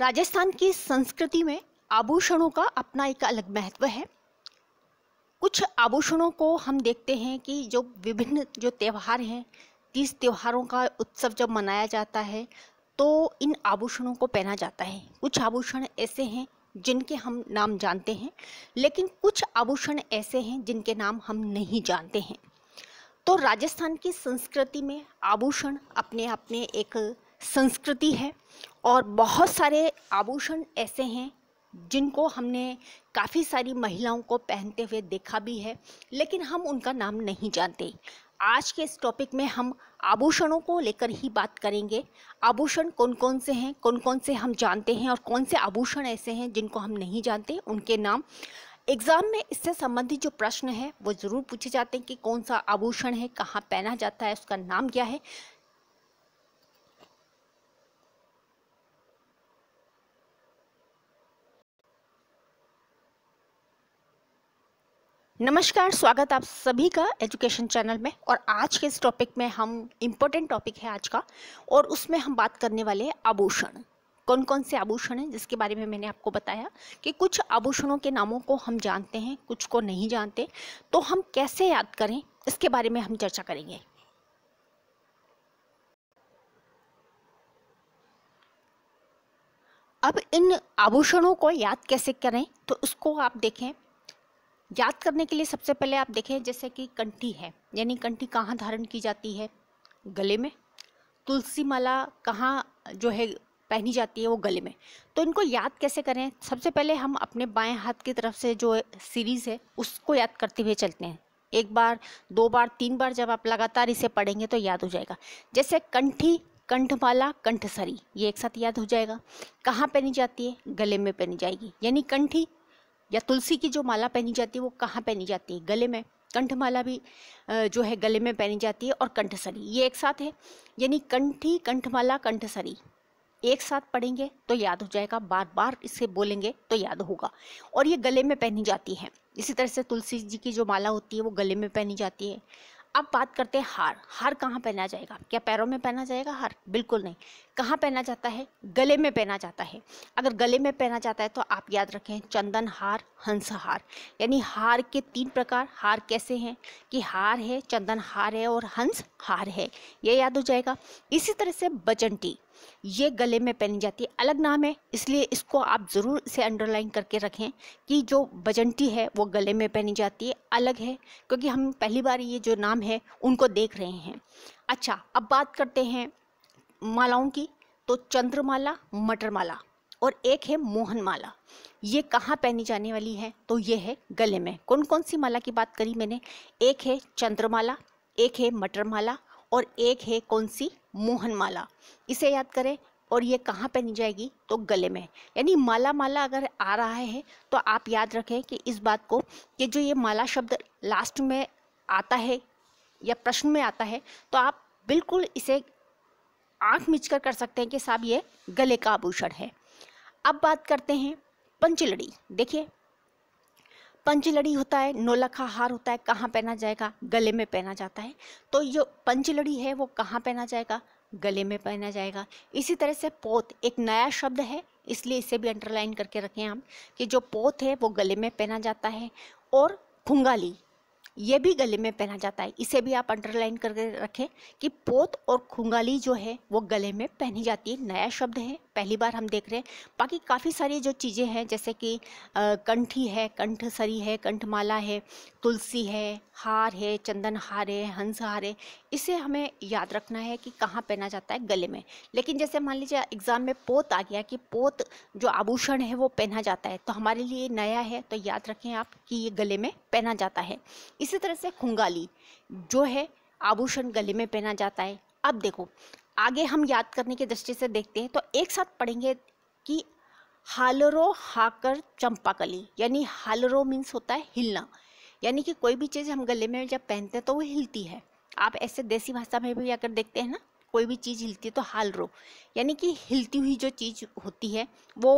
राजस्थान की संस्कृति में आभूषणों का अपना एक अलग महत्व है कुछ आभूषणों को हम देखते हैं कि जो विभिन्न जो त्यौहार हैं तीस त्यौहारों का उत्सव जब मनाया जाता है तो इन आभूषणों को पहना जाता है कुछ आभूषण ऐसे हैं जिनके हम नाम जानते हैं लेकिन कुछ आभूषण ऐसे हैं जिनके नाम हम नहीं जानते हैं तो राजस्थान की संस्कृति में आभूषण अपने अपने एक संस्कृति है और बहुत सारे आभूषण ऐसे हैं जिनको हमने काफ़ी सारी महिलाओं को पहनते हुए देखा भी है लेकिन हम उनका नाम नहीं जानते आज के इस टॉपिक में हम आभूषणों को लेकर ही बात करेंगे आभूषण कौन कौन से हैं कौन कौन से हम जानते हैं और कौन से आभूषण ऐसे हैं जिनको हम नहीं जानते उनके नाम एग्ज़ाम में इससे संबंधित जो प्रश्न है वो ज़रूर पूछे जाते हैं कि कौन सा आभूषण है कहाँ पहना जाता है उसका नाम क्या है नमस्कार स्वागत आप सभी का एजुकेशन चैनल में और आज के इस टॉपिक में हम इम्पोर्टेंट टॉपिक है आज का और उसमें हम बात करने वाले हैं आभूषण कौन कौन से आभूषण हैं जिसके बारे में मैंने आपको बताया कि कुछ आभूषणों के नामों को हम जानते हैं कुछ को नहीं जानते तो हम कैसे याद करें इसके बारे में हम चर्चा करेंगे अब इन आभूषणों को याद कैसे करें तो उसको आप देखें याद करने के लिए सबसे पहले आप देखें जैसे कि कंठी है यानी कंठी कहाँ धारण की जाती है गले में तुलसी माला कहाँ जो है पहनी जाती है वो गले में तो इनको याद कैसे करें सबसे पहले हम अपने बाएं हाथ की तरफ से जो सीरीज़ है उसको याद करते हुए चलते हैं एक बार दो बार तीन बार जब आप लगातार इसे पढ़ेंगे तो याद हो जाएगा जैसे कंठी कंठमाला कंठसरी ये एक साथ याद हो जाएगा कहाँ पहनी जाती है गले में पहनी जाएगी यानी कंठी या तुलसी की जो माला पहनी जाती है वो कहाँ पहनी जाती है गले में कंठमाला भी जो है गले में पहनी जाती है और कंठसरी ये एक साथ है यानी कंठी कंठमाला कंठसरी एक साथ पढ़ेंगे तो याद हो जाएगा बार बार इसे बोलेंगे तो याद होगा और ये गले में पहनी जाती है इसी तरह से तुलसी जी की जो माला होती है वो गले में पहनी जाती है अब बात करते हैं हार हार कहाँ पहना जाएगा क्या पैरों में पहना जाएगा हार बिल्कुल नहीं कहाँ पहना जाता है गले में पहना जाता है अगर गले में पहना जाता है तो आप याद रखें चंदन हार हंस हार यानी हार के तीन प्रकार हार कैसे हैं कि हार है चंदन हार है और हंस हार है ये याद हो जाएगा इसी तरह से बजंटी ये गले में पहनी जाती है अलग नाम है इसलिए इसको आप ज़रूर इसे अंडरलाइन करके रखें कि जो बजंटी है वो गले में पहनी जाती है अलग है क्योंकि हम पहली बार ये जो नाम है उनको देख रहे हैं अच्छा अब बात करते हैं मालाओं की तो चंद्रमाला मटरमाला और एक है मोहन माला ये कहाँ पहनी जाने वाली है तो ये है गले में कौन कौन सी माला की बात करी मैंने एक है चंद्रमाला एक है मटरमाला और एक है कौन सी मोहन माला इसे याद करें और ये कहाँ पहनी जाएगी तो गले में यानी माला माला अगर आ रहा है तो आप याद रखें कि इस बात को कि जो ये माला शब्द लास्ट में आता है या प्रश्न में आता है तो आप बिल्कुल इसे आंख मिच कर, कर सकते हैं कि साहब ये गले का आभूषण है अब बात करते हैं पंचलड़ी देखिए पंचलड़ी होता है नौलखा हार होता है कहाँ पहना जाएगा गले में पहना जाता है तो जो पंचलड़ी है वो कहाँ पहना जाएगा गले में पहना जाएगा इसी तरह से पोत एक नया शब्द है इसलिए इसे भी अंडरलाइन करके रखें हम कि जो पोत है वो गले में पहना जाता है और खुंगाली ये भी गले में पहना जाता है इसे भी आप अंडरलाइन करके रखें कि पोत और खुंगाली जो है वो गले में पहनी जाती है नया शब्द है पहली बार हम देख रहे हैं बाकी काफ़ी सारी जो चीज़ें हैं जैसे कि कंठी है कंठसरी है कंठमाला है तुलसी है हार है चंदन हार है हंस हार है इसे हमें याद रखना है कि कहाँ पहना जाता है गले में लेकिन जैसे मान लीजिए एग्ज़ाम में पोत आ गया कि पोत जो आभूषण है वो पहना जाता है तो हमारे लिए नया है तो याद रखें आप कि ये गले में पहना जाता है इसी तरह से खुंगाली जो है आभूषण गले में पहना जाता है अब देखो आगे हम याद करने की दृष्टि से देखते हैं तो एक साथ पढ़ेंगे कि हालरो हाकर चंपाकली यानी हालरो मीन्स होता है हिलना यानी कि कोई भी चीज़ हम गले में जब पहनते हैं तो वो हिलती है आप ऐसे देसी भाषा में भी अगर देखते हैं ना कोई भी चीज़ हिलती है तो हाल रो यानी कि हिलती हुई जो चीज़ होती है वो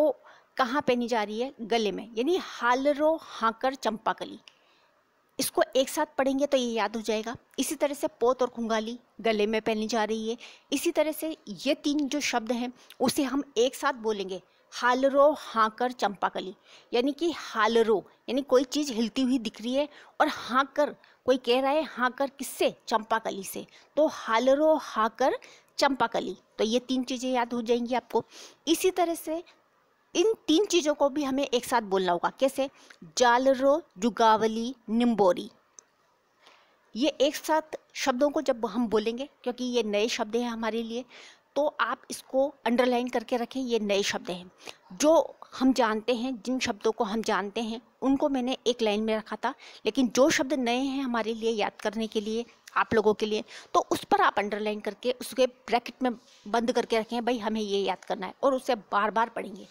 कहाँ पहनी जा रही है गले में यानी हाल रो हाँकर चंपाकली इसको एक साथ पढ़ेंगे तो ये याद हो जाएगा इसी तरह से पोत और खुंगाली गले में पहनी जा रही है इसी तरह से ये तीन जो शब्द हैं उसे हम एक साथ बोलेंगे हालरो हाँकर चंपाकली यानी कि हालरो यानी कोई चीज़ हिलती हुई दिख रही है और हाँकर कोई कह रहा है हाँकर किससे चंपाकली से तो हालरो हाँकर चंपाकली तो ये तीन चीज़ें याद हो जाएंगी आपको इसी तरह से इन तीन चीज़ों को भी हमें एक साथ बोलना होगा कैसे जालरो जुगावली निम्बोरी ये एक साथ शब्दों को जब हम बोलेंगे क्योंकि ये नए शब्द हैं हमारे लिए तो आप इसको अंडरलाइन करके रखें ये नए शब्द हैं जो हम जानते हैं जिन शब्दों को हम जानते हैं उनको मैंने एक लाइन में रखा था लेकिन जो शब्द नए हैं हमारे लिए याद करने के लिए आप लोगों के लिए तो उस पर आप अंडरलाइन करके उसके ब्रैकेट में बंद करके रखें भाई हमें ये याद करना है और उसे बार बार पढ़ेंगे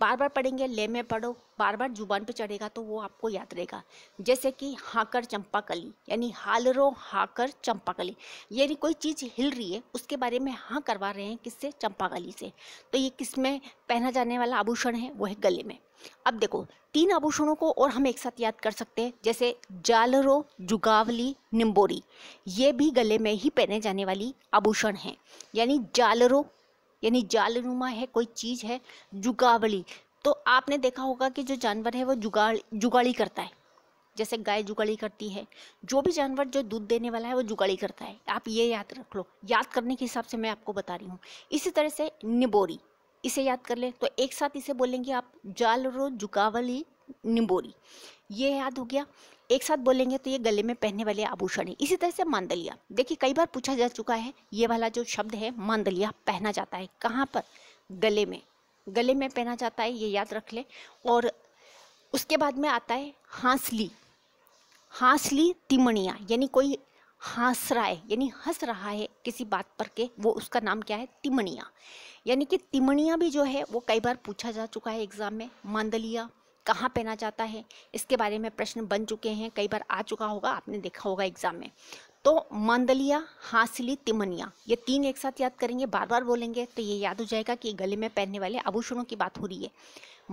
बार बार पढ़ेंगे ले में पढ़ो बार बार जुबान पे चढ़ेगा तो वो आपको याद रहेगा जैसे कि हाकर चंपा कली यानी हाल रो हाकर चंपा कली यानी कोई चीज़ हिल रही है उसके बारे में हाँ करवा रहे हैं किससे चंपा कली से तो ये किस में पहना जाने वाला आभूषण है वो है गले में अब देखो तीन आभूषणों को और हम एक साथ याद कर सकते हैं जैसे जालरो जुगावली निम्बोरी ये भी गले में ही पहने जाने वाली आभूषण हैं यानी जालरो यानी जालनुमा है कोई चीज़ है जुगावली तो आपने देखा होगा कि जो जानवर है वो जुगाड़ जुगाड़ी करता है जैसे गाय जुगाड़ी करती है जो भी जानवर जो दूध देने वाला है वो जुगाड़ी करता है आप ये याद रख लो याद करने के हिसाब से मैं आपको बता रही हूँ इसी तरह से निबोरी इसे याद कर ले तो एक साथ इसे बोलेंगे आप जालरो जुगावली निबोरी ये याद हो गया एक साथ बोलेंगे तो ये गले में पहनने वाले आभूषण है इसी तरह से मांदलिया देखिए कई बार पूछा जा चुका है ये वाला जो शब्द है मांदलिया पहना जाता है कहाँ पर गले में गले में पहना जाता है ये याद रख ले और उसके बाद में आता है हांसली हांसली तिमणिया यानी कोई हंस रहा है यानी हंस रहा है किसी बात पर के वो उसका नाम क्या है तिमणिया यानी कि तिमणिया भी जो है वो कई बार पूछा जा चुका है एग्ज़ाम में मांदलिया कहाँ पहना जाता है इसके बारे में प्रश्न बन चुके हैं कई बार आ चुका होगा आपने देखा होगा एग्जाम में तो मांदलिया हासिली तिमनिया ये तीन एक साथ याद करेंगे बार बार बोलेंगे तो ये याद हो जाएगा कि गले में पहनने वाले आभूषणों की बात हो रही है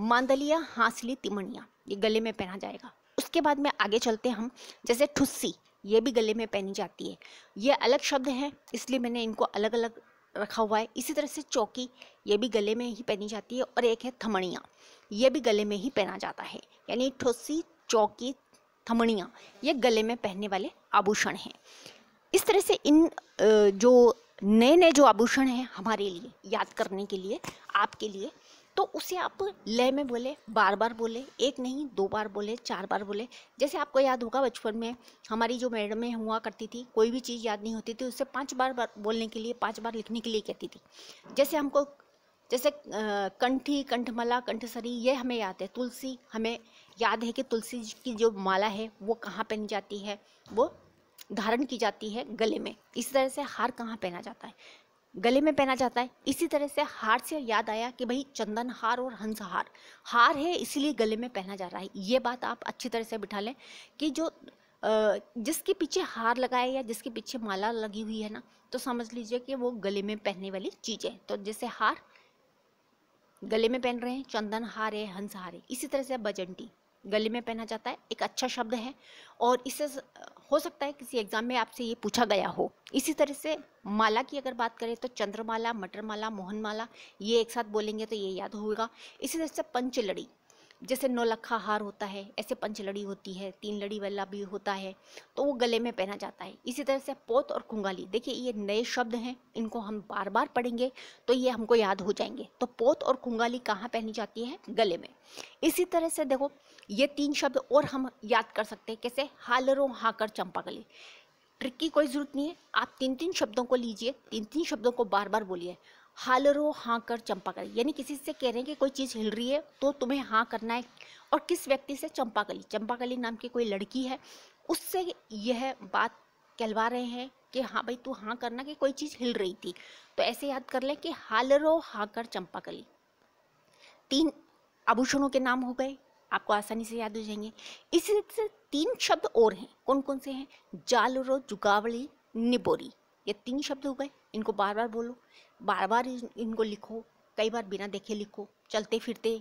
मांदलिया हासिली तिमनिया ये गले में पहना जाएगा उसके बाद में आगे चलते हम जैसे ठुस्सी ये भी गले में पहनी जाती है ये अलग शब्द है इसलिए मैंने इनको अलग अलग रखा हुआ है इसी तरह से चौकी ये भी गले में ही पहनी जाती है और एक है थमणिया ये भी गले में ही पहना जाता है यानी ठोसी चौकी थमणियाँ ये गले में पहनने वाले आभूषण हैं इस तरह से इन जो नए नए जो आभूषण हैं हमारे लिए याद करने के लिए आपके लिए तो उसे आप लय में बोले बार बार बोले एक नहीं दो बार बोले चार बार बोले जैसे आपको याद होगा बचपन में हमारी जो मैडमें हुआ करती थी कोई भी चीज़ याद नहीं होती थी उसे पांच बार, बार बोलने के लिए पांच बार लिखने के लिए कहती थी जैसे हमको जैसे कंठी कंठमला कंठसरी ये हमें याद है तुलसी हमें याद है कि तुलसी की जो माला है वो कहाँ पहनी जाती है वो धारण की जाती है गले में इसी तरह से हार कहाँ पहना जाता है गले में पहना जाता है इसी तरह से हार से याद आया कि भाई चंदन हार और हंस हार हार है इसीलिए गले में पहना जा रहा है ये बात आप अच्छी तरह से बिठा लें कि जो जिसके पीछे हार लगाए या जिसके पीछे माला लगी हुई है ना तो समझ लीजिए कि वो गले में पहनने वाली चीज़ है तो जैसे हार गले में पहन रहे हैं चंदन हारे हंसहारे इसी तरह से बजंटी गले में पहना जाता है एक अच्छा शब्द है और इससे हो सकता है किसी एग्ज़ाम में आपसे ये पूछा गया हो इसी तरह से माला की अगर बात करें तो चंद्रमाला मटरमाला मोहनमाला ये एक साथ बोलेंगे तो ये याद होगा इसी तरह से पंचलड़ी जैसे नौलखा हार होता है ऐसे पंचलड़ी होती है तीन लड़ी वाला भी होता है तो वो गले में पहना जाता है इसी तरह से पोत और कुंगाली देखिए ये नए शब्द हैं इनको हम बार बार पढ़ेंगे तो ये हमको याद हो जाएंगे तो पोत और कुंगाली कहाँ पहनी जाती है गले में इसी तरह से देखो ये तीन शब्द और हम याद कर सकते हैं कैसे हालरों हाकर चंपा गली ट्रिक की कोई ज़रूरत नहीं है आप तीन तीन शब्दों को लीजिए तीन तीन शब्दों को बार बार बोलिए हालरो हाँ कर चंपा कली यानी किसी से कह रहे हैं कि कोई चीज़ हिल रही है तो तुम्हें हाँ करना है और किस व्यक्ति से चंपा कली चंपा कली नाम की कोई लड़की है उससे यह बात कहलवा रहे हैं कि हाँ भाई तू हाँ करना कि कोई चीज़ हिल रही थी तो ऐसे याद कर लें कि हालरो हाँ कर चंपा कली तीन आभूषणों के नाम हो गए आपको आसानी से याद हो जाएंगे इसी से तीन शब्द और हैं कौन कौन से हैं जालरो जुगावली निबोरी ये तीन शब्द हो गए इनको बार बार बोलो बार बार इनको लिखो कई बार बिना देखे लिखो चलते फिरते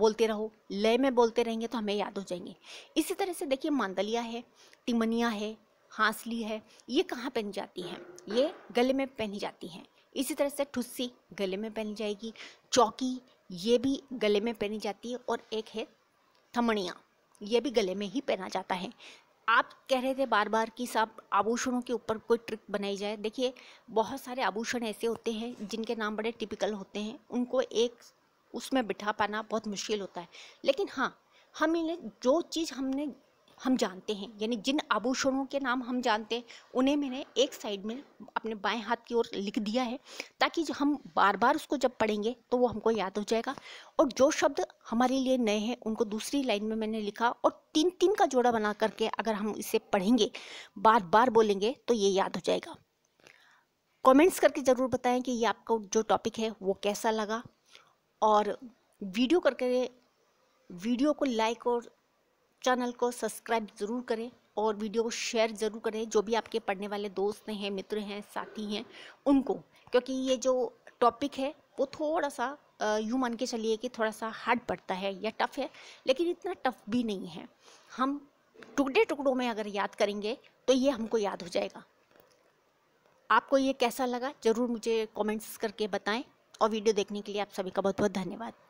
बोलते रहो लय में बोलते रहेंगे तो हमें याद हो जाएंगे इसी तरह से देखिए मांदलिया है तिमनिया है हाँसली है ये कहाँ पहनी जाती हैं ये गले में पहनी जाती हैं इसी तरह से ठुस्सी गले में पहनी जाएगी चौकी ये भी गले में पहनी जाती है और एक है थमणिया ये भी गले में ही पहना जाता है आप कह रहे थे बार बार कि साहब आभूषणों के ऊपर कोई ट्रिक बनाई जाए देखिए बहुत सारे आभूषण ऐसे होते हैं जिनके नाम बड़े टिपिकल होते हैं उनको एक उसमें बिठा पाना बहुत मुश्किल होता है लेकिन हाँ हम इन्हें जो चीज़ हमने हम जानते हैं यानी जिन आभूषणों के नाम हम जानते हैं उन्हें मैंने एक साइड में अपने बाएं हाथ की ओर लिख दिया है ताकि जो हम बार बार उसको जब पढ़ेंगे तो वो हमको याद हो जाएगा और जो शब्द हमारे लिए नए हैं उनको दूसरी लाइन में मैंने लिखा और तीन तीन का जोड़ा बना करके अगर हम इसे पढ़ेंगे बार बार बोलेंगे तो ये याद हो जाएगा कमेंट्स करके ज़रूर बताएं कि ये आपको जो टॉपिक है वो कैसा लगा और वीडियो करके वीडियो को लाइक और चैनल को सब्सक्राइब ज़रूर करें और वीडियो को शेयर ज़रूर करें जो भी आपके पढ़ने वाले दोस्त हैं मित्र हैं साथी हैं उनको क्योंकि ये जो टॉपिक है वो थोड़ा सा यूँ मान के चलिए कि थोड़ा सा हार्ड पड़ता है या टफ़ है लेकिन इतना टफ़ भी नहीं है हम टुकड़े टुकड़ों में अगर याद करेंगे तो ये हमको याद हो जाएगा आपको ये कैसा लगा ज़रूर मुझे कमेंट्स करके बताएं और वीडियो देखने के लिए आप सभी का बहुत बहुत धन्यवाद